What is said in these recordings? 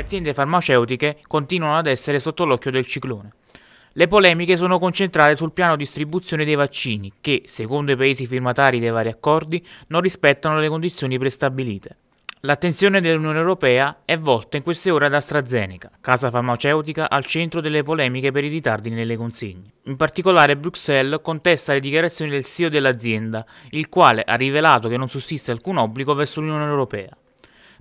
aziende farmaceutiche continuano ad essere sotto l'occhio del ciclone. Le polemiche sono concentrate sul piano distribuzione dei vaccini che, secondo i paesi firmatari dei vari accordi, non rispettano le condizioni prestabilite. L'attenzione dell'Unione Europea è volta in queste ore ad AstraZeneca, casa farmaceutica al centro delle polemiche per i ritardi nelle consegne. In particolare Bruxelles contesta le dichiarazioni del CEO dell'azienda, il quale ha rivelato che non sussiste alcun obbligo verso l'Unione Europea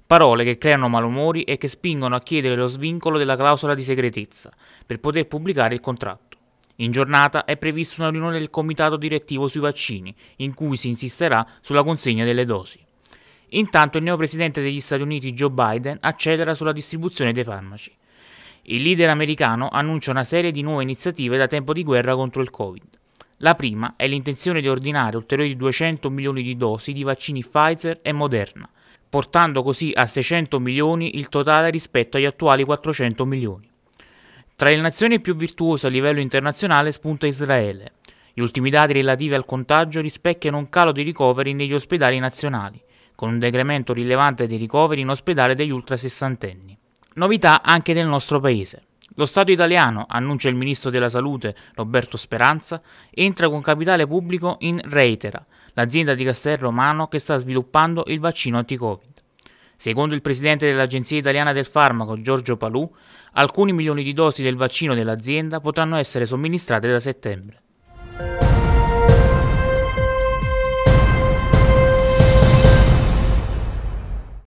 parole che creano malumori e che spingono a chiedere lo svincolo della clausola di segretezza per poter pubblicare il contratto. In giornata è prevista una riunione del comitato direttivo sui vaccini, in cui si insisterà sulla consegna delle dosi. Intanto il neo presidente degli Stati Uniti Joe Biden accelera sulla distribuzione dei farmaci. Il leader americano annuncia una serie di nuove iniziative da tempo di guerra contro il Covid. La prima è l'intenzione di ordinare ulteriori 200 milioni di dosi di vaccini Pfizer e Moderna, portando così a 600 milioni il totale rispetto agli attuali 400 milioni. Tra le nazioni più virtuose a livello internazionale spunta Israele. Gli ultimi dati relativi al contagio rispecchiano un calo dei ricoveri negli ospedali nazionali, con un decremento rilevante dei ricoveri in ospedale degli ultra sessantenni. Novità anche nel nostro paese. Lo Stato italiano, annuncia il ministro della Salute Roberto Speranza, entra con capitale pubblico in Reitera, l'azienda di Castel Romano che sta sviluppando il vaccino anti-Covid. Secondo il presidente dell'Agenzia Italiana del Farmaco Giorgio Palù, alcuni milioni di dosi del vaccino dell'azienda potranno essere somministrate da settembre.